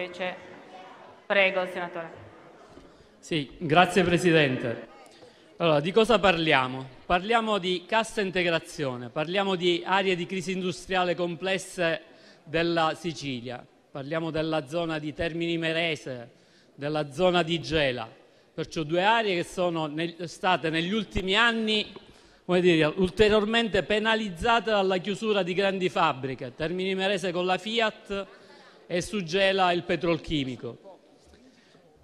Invece, prego, senatore. Sì, grazie Presidente. Allora, di cosa parliamo? Parliamo di cassa integrazione, parliamo di aree di crisi industriale complesse della Sicilia, parliamo della zona di Termini Merese, della zona di Gela, perciò due aree che sono state negli ultimi anni dire, ulteriormente penalizzate dalla chiusura di grandi fabbriche, Termini Merese con la Fiat e suggela il petrolchimico.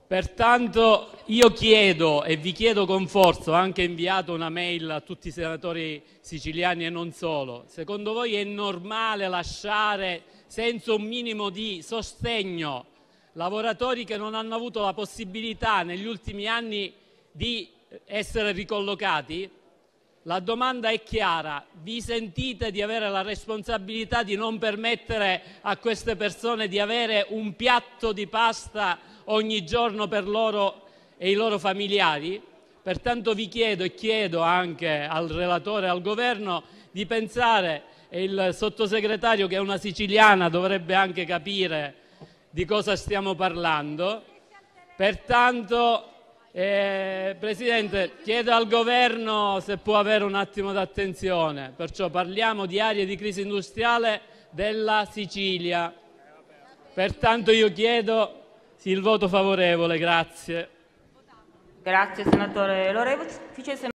Pertanto io chiedo e vi chiedo con forza, ho anche inviato una mail a tutti i senatori siciliani e non solo, secondo voi è normale lasciare senza un minimo di sostegno lavoratori che non hanno avuto la possibilità negli ultimi anni di essere ricollocati? La domanda è chiara: vi sentite di avere la responsabilità di non permettere a queste persone di avere un piatto di pasta ogni giorno per loro e i loro familiari? Pertanto vi chiedo e chiedo anche al relatore e al Governo di pensare, e il sottosegretario che è una siciliana dovrebbe anche capire di cosa stiamo parlando, pertanto eh, Presidente, chiedo al governo se può avere un attimo d'attenzione, perciò parliamo di aree di crisi industriale della Sicilia. Pertanto io chiedo il voto favorevole, grazie. Grazie senatore Lorevo.